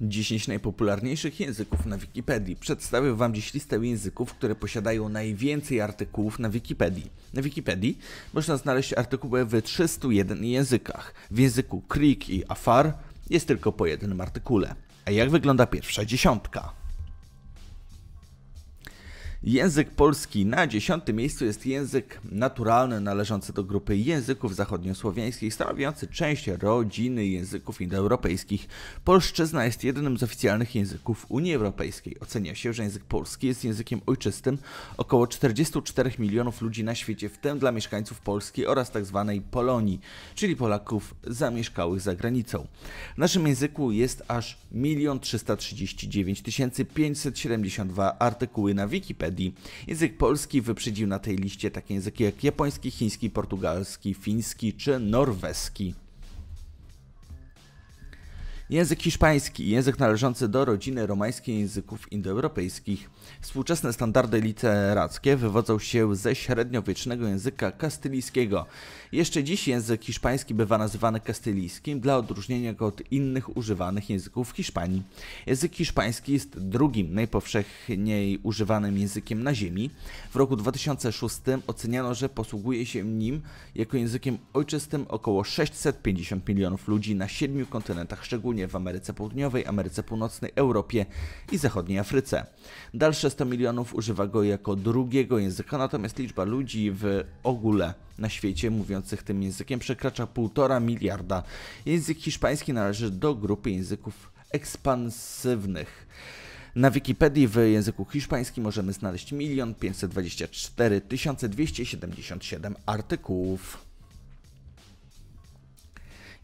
10 najpopularniejszych języków na Wikipedii. Przedstawię Wam dziś listę języków, które posiadają najwięcej artykułów na Wikipedii. Na Wikipedii można znaleźć artykuły w 301 językach. W języku Creek i Afar jest tylko po jednym artykule. A jak wygląda pierwsza dziesiątka? Język polski na dziesiątym miejscu jest język naturalny należący do grupy języków zachodniosłowiańskich, stanowiący część rodziny języków indoeuropejskich. Polszczyzna jest jedynym z oficjalnych języków Unii Europejskiej. Ocenia się, że język polski jest językiem ojczystym około 44 milionów ludzi na świecie, w tym dla mieszkańców Polski oraz tzw. Tak Polonii, czyli Polaków zamieszkałych za granicą. W naszym języku jest aż 1 339 572 artykuły na Wikipedii Wikipedii. Język polski wyprzedził na tej liście takie języki jak japoński, chiński, portugalski, fiński czy norweski. Język hiszpański, język należący do rodziny romańskiej języków indoeuropejskich. Współczesne standardy literackie wywodzą się ze średniowiecznego języka kastylijskiego. Jeszcze dziś język hiszpański bywa nazywany kastylijskim dla odróżnienia go od innych używanych języków w Hiszpanii. Język hiszpański jest drugim najpowszechniej używanym językiem na Ziemi. W roku 2006 oceniano, że posługuje się nim jako językiem ojczystym około 650 milionów ludzi na siedmiu kontynentach, szczególnie szczególnie w Ameryce Południowej, Ameryce Północnej, Europie i zachodniej Afryce. Dalsze 100 milionów używa go jako drugiego języka, natomiast liczba ludzi w ogóle na świecie mówiących tym językiem przekracza 1,5 miliarda. Język hiszpański należy do grupy języków ekspansywnych. Na Wikipedii w języku hiszpańskim możemy znaleźć 1 524 277 artykułów.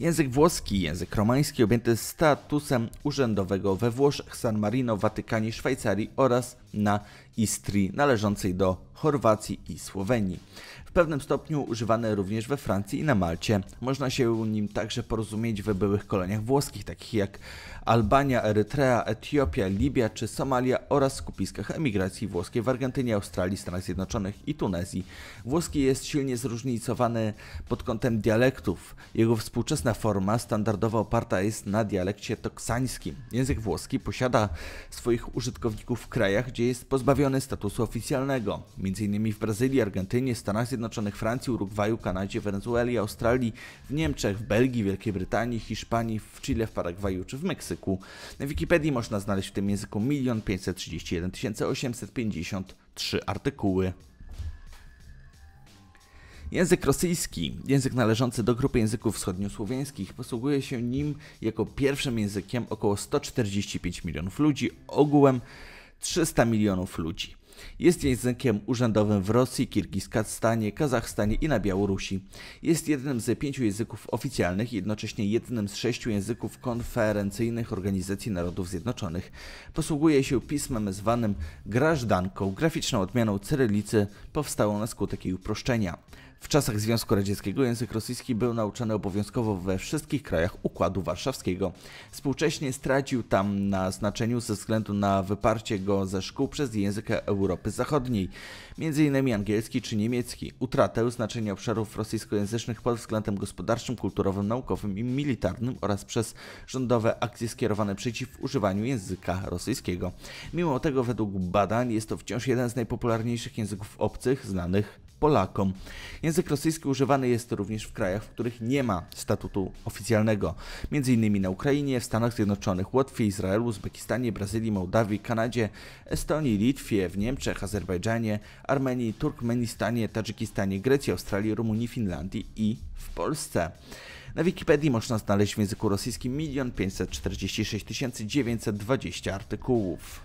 Język włoski, język romański objęty statusem urzędowego we Włoszech, San Marino, Watykanie, Szwajcarii oraz na Istrii należącej do Chorwacji i Słowenii. W pewnym stopniu używane również we Francji i na Malcie. Można się nim także porozumieć we byłych koloniach włoskich, takich jak Albania, Erytrea, Etiopia, Libia czy Somalia oraz skupiskach emigracji włoskiej w Argentynie, Australii, Stanach Zjednoczonych i Tunezji. Włoski jest silnie zróżnicowany pod kątem dialektów. Jego współczesna forma standardowo oparta jest na dialekcie toksańskim. Język włoski posiada swoich użytkowników w krajach, gdzie gdzie jest pozbawiony statusu oficjalnego, m.in. w Brazylii, Argentynie, Stanach Zjednoczonych, Francji, Urugwaju, Kanadzie, Wenezueli, Australii, w Niemczech, w Belgii, Wielkiej Brytanii, Hiszpanii, w Chile, w Paragwaju czy w Meksyku. Na Wikipedii można znaleźć w tym języku 1 531 853 artykuły. Język rosyjski, język należący do grupy języków wschodniosłowiańskich, posługuje się nim jako pierwszym językiem około 145 milionów ludzi, ogółem 300 milionów ludzi. Jest językiem urzędowym w Rosji, Kirgizstanie, Kazachstanie i na Białorusi. Jest jednym z pięciu języków oficjalnych i jednocześnie jednym z sześciu języków konferencyjnych Organizacji Narodów Zjednoczonych. Posługuje się pismem zwanym grażdanką, graficzną odmianą cyrylicy powstałą na skutek jej uproszczenia. W czasach Związku Radzieckiego język rosyjski był nauczany obowiązkowo we wszystkich krajach Układu Warszawskiego. Współcześnie stracił tam na znaczeniu ze względu na wyparcie go ze szkół przez języki Europy Zachodniej, m.in. angielski czy niemiecki, utratę znaczenia obszarów rosyjskojęzycznych pod względem gospodarczym, kulturowym, naukowym i militarnym oraz przez rządowe akcje skierowane przeciw używaniu języka rosyjskiego. Mimo tego według badań jest to wciąż jeden z najpopularniejszych języków obcych znanych Polakom. Język rosyjski używany jest również w krajach, w których nie ma statutu oficjalnego, m.in. na Ukrainie, w Stanach Zjednoczonych, Łotwie, Izraelu, Uzbekistanie, Brazylii, Mołdawii, Kanadzie, Estonii, Litwie, w Niemczech, Azerbejdżanie, Armenii, Turkmenistanie, Tadżykistanie, Grecji, Australii, Rumunii, Finlandii i w Polsce. Na Wikipedii można znaleźć w języku rosyjskim 1 546 920 artykułów.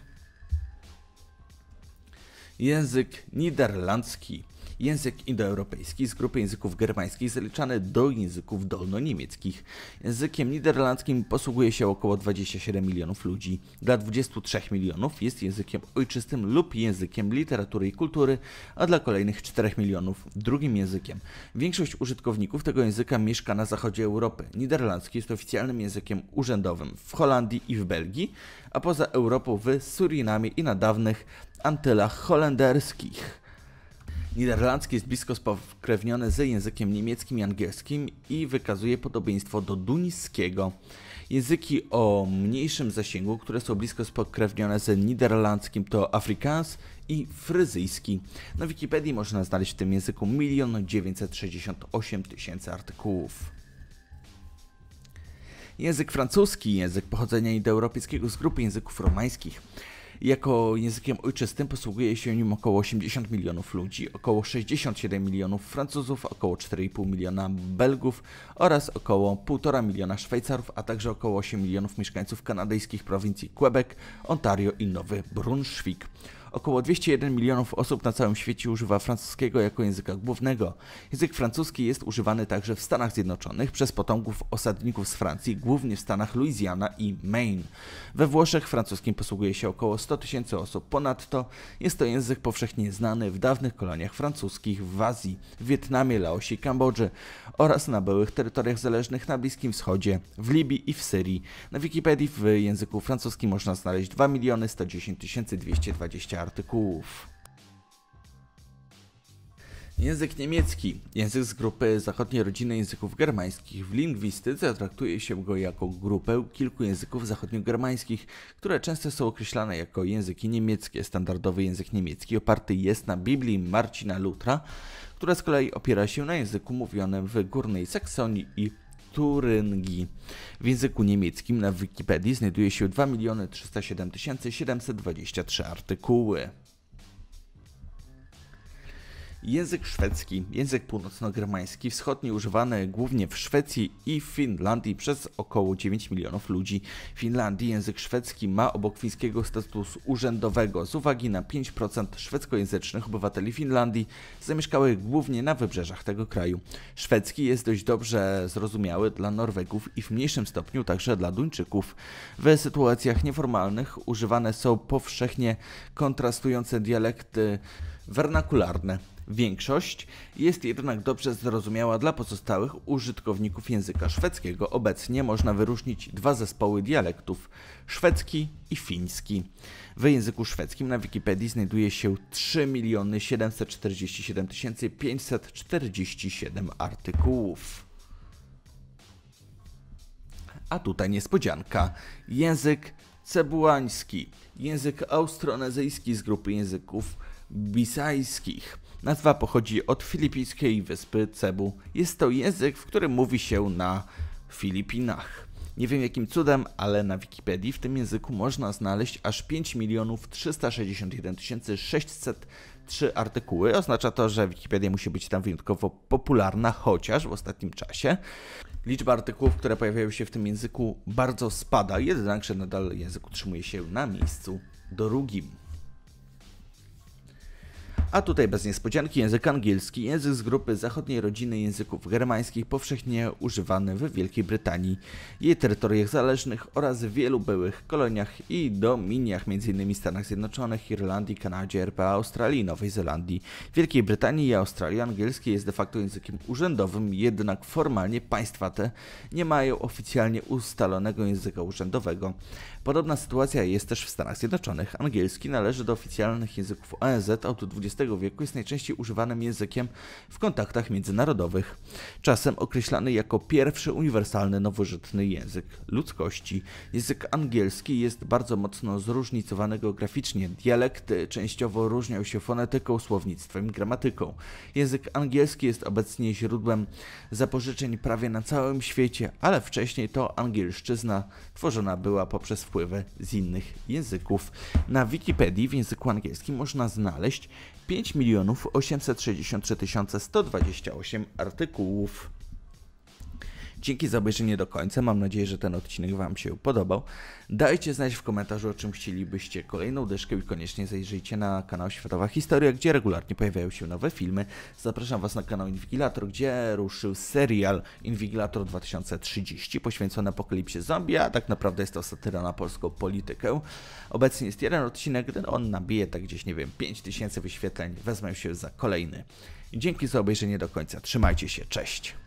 Język niderlandzki. Język indoeuropejski z grupy języków germańskich zaliczany do języków dolnoniemieckich. Językiem niderlandzkim posługuje się około 27 milionów ludzi. Dla 23 milionów jest językiem ojczystym lub językiem literatury i kultury, a dla kolejnych 4 milionów drugim językiem. Większość użytkowników tego języka mieszka na zachodzie Europy. Niderlandzki jest oficjalnym językiem urzędowym w Holandii i w Belgii, a poza Europą w Surinamie i na dawnych Antylach holenderskich. Niderlandzki jest blisko spokrewniony z językiem niemieckim i angielskim i wykazuje podobieństwo do duńskiego. Języki o mniejszym zasięgu, które są blisko spokrewnione z niderlandzkim to Afrikaans i fryzyjski. Na Wikipedii można znaleźć w tym języku 1 968 tysięcy artykułów. Język francuski, język pochodzenia indoeuropejskiego z grupy języków romańskich. Jako językiem ojczystym posługuje się nim około 80 milionów ludzi, około 67 milionów Francuzów, około 4,5 miliona Belgów oraz około 1,5 miliona Szwajcarów, a także około 8 milionów mieszkańców kanadyjskich prowincji Quebec, Ontario i Nowy Brunswick. Około 201 milionów osób na całym świecie używa francuskiego jako języka głównego. Język francuski jest używany także w Stanach Zjednoczonych przez potomków osadników z Francji, głównie w stanach Louisiana i Maine. We Włoszech francuskim posługuje się około 100 tysięcy osób. Ponadto jest to język powszechnie znany w dawnych koloniach francuskich w Azji, Wietnamie, Laosie i Kambodży oraz na byłych terytoriach zależnych na Bliskim Wschodzie, w Libii i w Syrii. Na Wikipedii w języku francuskim można znaleźć 2 miliony 110 220 artykułów. Język niemiecki. Język z grupy zachodniej rodziny języków germańskich. W lingwistyce traktuje się go jako grupę kilku języków zachodniogermańskich, które często są określane jako języki niemieckie. Standardowy język niemiecki oparty jest na Biblii Marcina Lutra, która z kolei opiera się na języku mówionym w Górnej Saksonii i Turyngii. W języku niemieckim na Wikipedii znajduje się 2 307 723 artykuły. Język szwedzki, język północno-germański, wschodni używany głównie w Szwecji i w Finlandii przez około 9 milionów ludzi. W Finlandii język szwedzki ma obok fińskiego status urzędowego z uwagi na 5% szwedzkojęzycznych obywateli Finlandii zamieszkałych głównie na wybrzeżach tego kraju. Szwedzki jest dość dobrze zrozumiały dla Norwegów i w mniejszym stopniu także dla Duńczyków. W sytuacjach nieformalnych używane są powszechnie kontrastujące dialekty wernakularne. Większość jest jednak dobrze zrozumiała dla pozostałych użytkowników języka szwedzkiego. Obecnie można wyróżnić dwa zespoły dialektów szwedzki i fiński. W języku szwedzkim na Wikipedii znajduje się 3 747 547 artykułów. A tutaj niespodzianka. Język cebułański, język austronezyjski z grupy języków bisajskich. Nazwa pochodzi od filipińskiej wyspy Cebu. Jest to język, w którym mówi się na Filipinach. Nie wiem jakim cudem, ale na Wikipedii w tym języku można znaleźć aż 5 361 603 artykuły. Oznacza to, że Wikipedia musi być tam wyjątkowo popularna, chociaż w ostatnim czasie liczba artykułów, które pojawiają się w tym języku bardzo spada, jednakże nadal język utrzymuje się na miejscu drugim. A tutaj bez niespodzianki język angielski, język z grupy zachodniej rodziny języków germańskich powszechnie używany w Wielkiej Brytanii, jej terytoriach zależnych oraz w wielu byłych koloniach i dominiach m.in. Stanach Zjednoczonych, Irlandii, Kanadzie, RPA, Australii, Nowej Zelandii. W Wielkiej Brytanii i Australii angielski jest de facto językiem urzędowym, jednak formalnie państwa te nie mają oficjalnie ustalonego języka urzędowego. Podobna sytuacja jest też w Stanach Zjednoczonych. Angielski należy do oficjalnych języków ONZ od 20 wieku jest najczęściej używanym językiem w kontaktach międzynarodowych, czasem określany jako pierwszy uniwersalny nowożytny język ludzkości. Język angielski jest bardzo mocno zróżnicowany geograficznie. Dialekty częściowo różnią się fonetyką, słownictwem i gramatyką. Język angielski jest obecnie źródłem zapożyczeń prawie na całym świecie, ale wcześniej to angielszczyzna tworzona była poprzez wpływy z innych języków. Na Wikipedii w języku angielskim można znaleźć 5 863 128 artykułów. Dzięki za obejrzenie do końca. Mam nadzieję, że ten odcinek Wam się podobał. Dajcie znać w komentarzu, o czym chcielibyście kolejną deszkę i koniecznie zajrzyjcie na kanał Światowa Historia, gdzie regularnie pojawiają się nowe filmy. Zapraszam Was na kanał Inwigilator, gdzie ruszył serial Inwigilator 2030 poświęcony apokalipsie zombie, a tak naprawdę jest to satyra na polską politykę. Obecnie jest jeden odcinek, gdy on nabije tak gdzieś, nie wiem, 5000 wyświetleń. Wezmę się za kolejny. Dzięki za obejrzenie do końca. Trzymajcie się, cześć.